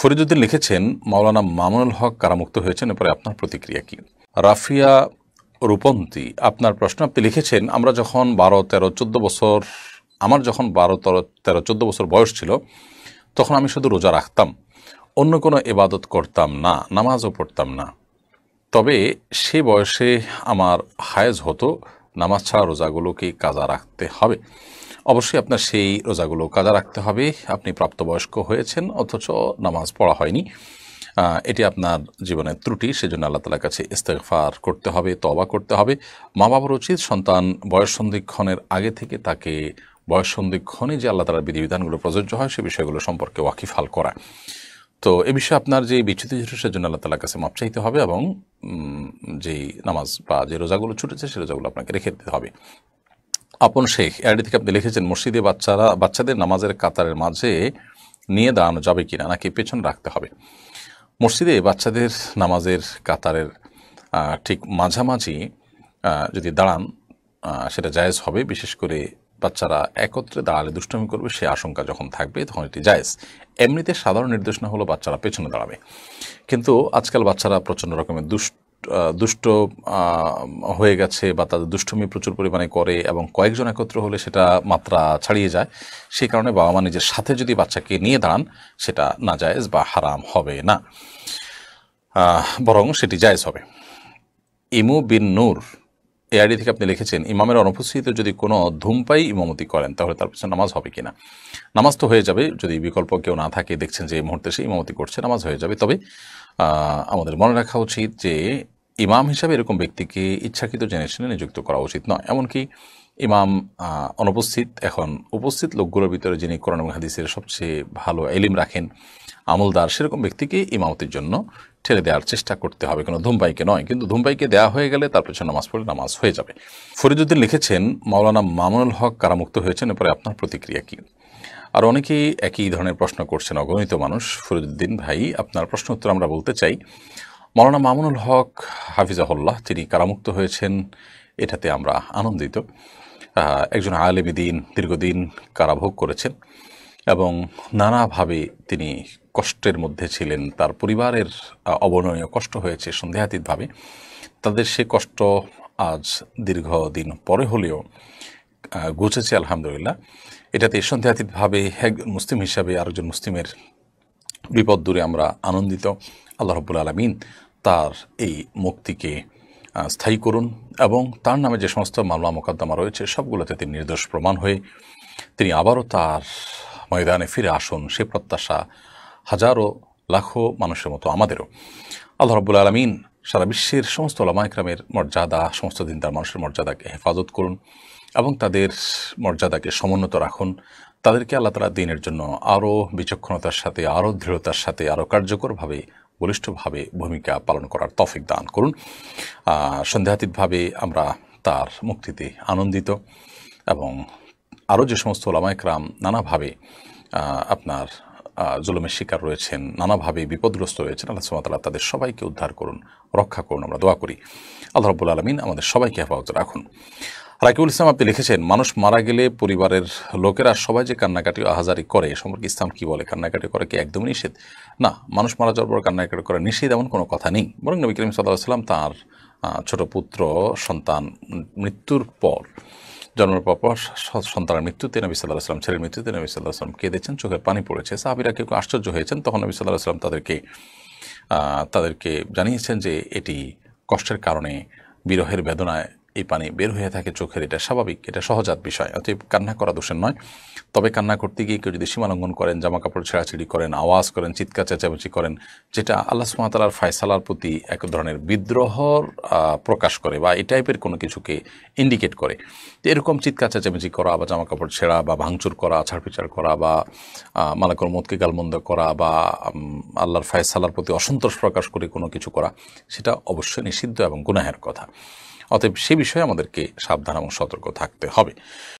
ফরিদুদ্দিন লিখেছেন মাওলানা মামুনুল হক কারামুক্ত হয়েছেন এরপরে আপনার প্রতিক্রিয়া কি রাফিয়া রূপন্তী আপনার প্রশ্ন আপনি লিখেছেন আমরা যখন বারো তেরো চোদ্দো বছর আমার যখন বারো তেরো তেরো চোদ্দো বছর বয়স ছিল তখন আমি শুধু রোজা রাখতাম অন্য কোনো এবাদত করতাম না নামাজও পড়তাম না তবে সে বয়সে আমার হায়েজ হতো নামাজ ছাড়া রোজাগুলোকে কাজা রাখতে হবে অবশ্যই আপনার সেই রোজাগুলো কাজা রাখতে হবে আপনি প্রাপ্তবয়স্ক হয়েছেন অথচ নামাজ পড়া হয়নি এটি আপনার জীবনের ত্রুটি সেজন্য আল্লাহ তালার কাছে ইস্তেফার করতে হবে তবা করতে হবে মা বাবার উচিত সন্তান বয়স সন্ধিক্ষণের আগে থেকে তাকে বয়স সন্ধিক্ষণে যে আল্লাহ তালার বিধিবিধানগুলো প্রযোজ্য হয় সে বিষয়গুলো সম্পর্কে ওয়াকিফাল করা তো এ বিষয়ে আপনার যে বিচ্যুতি ছিল সেজন্য আল্লাহ তালার কাছে মাপ চাইতে হবে এবং যেই নামাজ বা যে রোজাগুলো ছুটেছে সে রোজাগুলো আপনাকে রেখে দিতে হবে আপন শেখ আইডি থেকে আপনি লিখেছেন মসজিদে বাচ্চারা বাচ্চাদের নামাজের কাতারের মাঝে নিয়ে দাঁড়ানো যাবে কিনা নাকি পেছন রাখতে হবে মসজিদে বাচ্চাদের নামাজের কাতারের ঠিক মাঝামাঝি যদি দাঁড়ান সেটা জায়েজ হবে বিশেষ করে বাচ্চারা একত্রে দাঁড়ালে দুষ্টমি করবে সে আশঙ্কা যখন থাকবে তখন এটি জায়েজ এমনিতে সাধারণ নির্দেশনা হলো বাচ্চারা পেছনে দাঁড়াবে কিন্তু আজকাল বাচ্চারা প্রচণ্ড রকমের দুষ্ট দুষ্ট হয়ে গেছে বা তাদের দুষ্টমি প্রচুর পরিমাণে করে এবং কয়েকজন একত্র হলে সেটা মাত্রা ছাড়িয়ে যায় সেই কারণে বাবা মা নিজের সাথে যদি বাচ্চাকে নিয়ে দাঁড়ান সেটা না নাজায়েজ বা হারাম হবে না বরং সেটি জায়েজ হবে ইমু বিন নূর এ আইডি থেকে আপনি লিখেছেন ইমামের অনুপস্থিতিতে যদি কোনো ধূমপাই ইমামতি করেন তাহলে তার পিছনে নামাজ হবে কিনা নামাজ তো হয়ে যাবে যদি বিকল্প কেউ না থাকে দেখছেন যে এই মুহূর্তে সে ইমামতি করছে নামাজ হয়ে যাবে তবে আমাদের মনে রাখা উচিত যে ইমাম হিসাবে এরকম ব্যক্তিকে ইচ্ছাকৃত জেনারেশনে নিযুক্ত করা উচিত নয় এমনকি ইমাম অনুপস্থিত এখন উপস্থিত লোকগুলোর ভিতরে যিনি কোরআন হাদিসের সবচেয়ে ভালো এলিম রাখেন আমলদার সেরকম ব্যক্তিকে ইমামতির জন্য ঠেলে দেওয়ার চেষ্টা করতে হবে কোনো ধূমপাইকে নয় কিন্তু ধূমপাইকে দেওয়া হয়ে গেলে তার পেছনে নামাজ পড়লে নামাজ হয়ে যাবে ফরিদুদ্দিন লিখেছেন মাওলানা মামুনুল হক কারামুক্ত হয়েছেন এরপরে আপনার প্রতিক্রিয়া কী আর অনেকেই একই ধরনের প্রশ্ন করছেন অগণিত মানুষ ফরিদুদ্দিন ভাই আপনার প্রশ্ন উত্তর আমরা বলতে চাই মৌলানা মামুনুল হক হাফিজাহুল্লাহ তিনি কারামুক্ত হয়েছেন এটাতে আমরা আনন্দিত একজন আলেমী দিন দীর্ঘদিন কারাভোগ করেছেন এবং নানাভাবে তিনি কষ্টের মধ্যে ছিলেন তার পরিবারের অবর্ণনীয় কষ্ট হয়েছে সন্দেহাতীতভাবে তাদের সে কষ্ট আজ দীর্ঘদিন পরে হলেও গুছেছে আলহামদুলিল্লাহ এটাতে সন্দেহাতীতভাবে এক মুসলিম হিসাবে আরেকজন মুসলিমের বিপদ দূরে আমরা আনন্দিত আল্লাহ রব্বুল আলমিন তার এই মুক্তিকে স্থায়ী করুন এবং তার নামে যে সমস্ত মামলা মোকদ্দমা রয়েছে সবগুলোতে তিনি নির্দোষ প্রমাণ হয়ে তিনি আবারও তার ময়দানে ফিরে আসুন সে প্রত্যাশা হাজারো লাখো মানুষের মতো আমাদেরও আল্লাহ রব্বুল আলমিন সারা বিশ্বের সমস্ত ওলামাইকরামের মর্যাদা সমস্ত দিন তার মানুষের মর্যাদাকে হেফাজত করুন এবং তাদের মর্যাদাকে সমুন্নত রাখুন তাদেরকে আল্লাহ তালা দিনের জন্য আরও বিচক্ষণতার সাথে আরও দৃঢ়তার সাথে আরও কার্যকরভাবে বলিষ্ঠভাবে ভূমিকা পালন করার তফিক দান করুন সন্দেহাতীতভাবে আমরা তার মুক্তিতে আনন্দিত এবং আরও যে সমস্ত ওলামায়করাম নানাভাবে আপনার জুলুমের শিকার রয়েছেন নানাভাবে বিপদগ্রস্ত রয়েছেন আল্লাহ সুমাতাল্লাহ তাদের সবাইকে উদ্ধার করুন রক্ষা করুন আমরা দোয়া করি আল্লাহ রব্বুল আলমিন আমাদের সবাইকে হেফাজত রাখুন রাকিবুল ইসলাম আপনি লিখেছেন মানুষ মারা গেলে পরিবারের লোকেরা সবাই যে কান্নাকাটি আহাজারি করে সম্পর্কে ইসলাম কি বলে কান্নাকাটি করে কি একদমই নিষেধ না মানুষ মারা যাওয়ার পর কান্নাকাটি করা নিষেধ এমন কোনো কথা নেই বরং নবী করিম সাল্লাহ তাঁর ছোট পুত্র সন্তান মৃত্যুর পর জন্মের পর পর সন্তানের মৃত্যুতে নবী সাল্লাহ আসলাম ছেলের মৃত্যুতে নবী সাল্লাহ আসলাম কেঁদেছেন চোখে পানি পড়েছে সাহাবিরা কেউ আশ্চর্য হয়েছেন তখন নবী সাল্লাহ আসলাম তাদেরকে তাদেরকে জানিয়েছেন যে এটি কষ্টের কারণে বিরহের বেদনায় এই পানি বের হয়ে থাকে চোখের এটা স্বাভাবিক এটা সহজাত বিষয় অতএব কান্না করা দোষের নয় তবে কান্না করতে গিয়ে কেউ যদি সীমালঙ্ঘন করেন জামা কাপড় ছেঁড়াছিড়ি করেন আওয়াজ করেন চিৎকার চেঁচামেচি করেন যেটা আল্লাহ সুমাতার ফায়সালার প্রতি এক ধরনের বিদ্রোহর প্রকাশ করে বা এই টাইপের কোনো কিছুকে ইন্ডিকেট করে তো এরকম চিৎকার চেঁচামেচি করা বা জামা কাপড় ছেঁড়া বা ভাঙচুর করা আছাড়পিচার করা বা মালাকর মতকে গালমন্দ করা বা আল্লাহর ফায়সালার প্রতি অসন্তোষ প্রকাশ করে কোনো কিছু করা সেটা অবশ্যই নিষিদ্ধ এবং গুনাহের কথা অতএব সে বিষয়ে আমাদেরকে সাবধান এবং সতর্ক থাকতে হবে